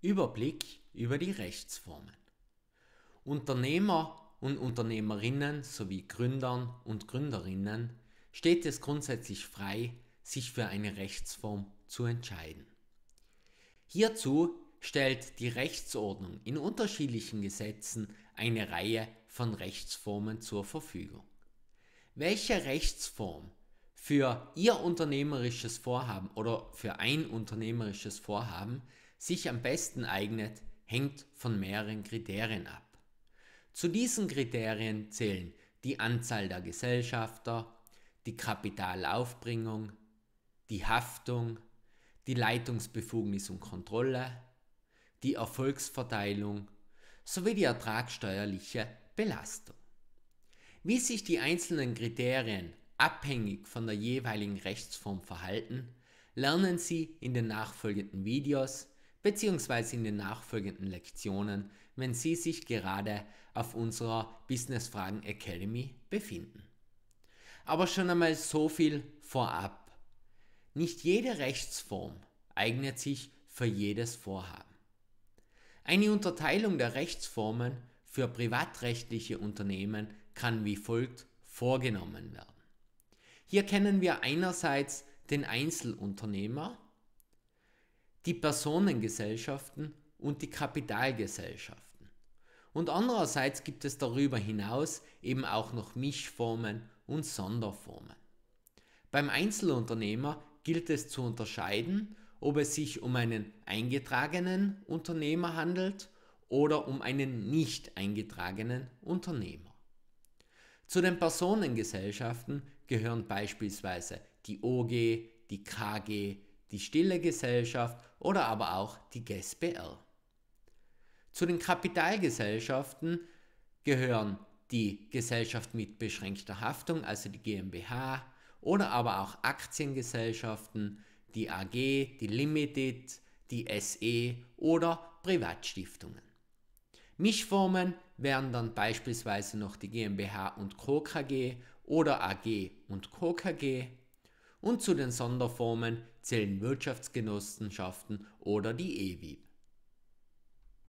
Überblick über die Rechtsformen. Unternehmer und Unternehmerinnen sowie Gründern und Gründerinnen steht es grundsätzlich frei, sich für eine Rechtsform zu entscheiden. Hierzu stellt die Rechtsordnung in unterschiedlichen Gesetzen eine Reihe von Rechtsformen zur Verfügung. Welche Rechtsform für Ihr unternehmerisches Vorhaben oder für ein unternehmerisches Vorhaben sich am besten eignet, hängt von mehreren Kriterien ab. Zu diesen Kriterien zählen die Anzahl der Gesellschafter, die Kapitalaufbringung, die Haftung, die Leitungsbefugnis und Kontrolle, die Erfolgsverteilung sowie die ertragsteuerliche Belastung. Wie sich die einzelnen Kriterien abhängig von der jeweiligen Rechtsform verhalten, lernen Sie in den nachfolgenden Videos beziehungsweise in den nachfolgenden Lektionen, wenn Sie sich gerade auf unserer Business Fragen Academy befinden. Aber schon einmal so viel vorab. Nicht jede Rechtsform eignet sich für jedes Vorhaben. Eine Unterteilung der Rechtsformen für privatrechtliche Unternehmen kann wie folgt vorgenommen werden. Hier kennen wir einerseits den Einzelunternehmer, die Personengesellschaften und die Kapitalgesellschaften. Und andererseits gibt es darüber hinaus eben auch noch Mischformen und Sonderformen. Beim Einzelunternehmer gilt es zu unterscheiden, ob es sich um einen eingetragenen Unternehmer handelt oder um einen nicht eingetragenen Unternehmer. Zu den Personengesellschaften gehören beispielsweise die OG, die KG, die Stille Gesellschaft oder aber auch die GSBR. Zu den Kapitalgesellschaften gehören die Gesellschaft mit beschränkter Haftung, also die GmbH, oder aber auch Aktiengesellschaften, die AG, die Limited, die SE oder Privatstiftungen. Mischformen wären dann beispielsweise noch die GmbH und Co. KG oder AG und Co. KG und zu den Sonderformen zählen Wirtschaftsgenossenschaften oder die EWI.